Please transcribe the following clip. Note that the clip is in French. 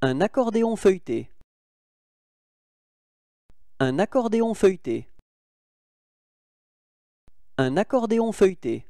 Un accordéon feuilleté. Un accordéon feuilleté. Un accordéon feuilleté.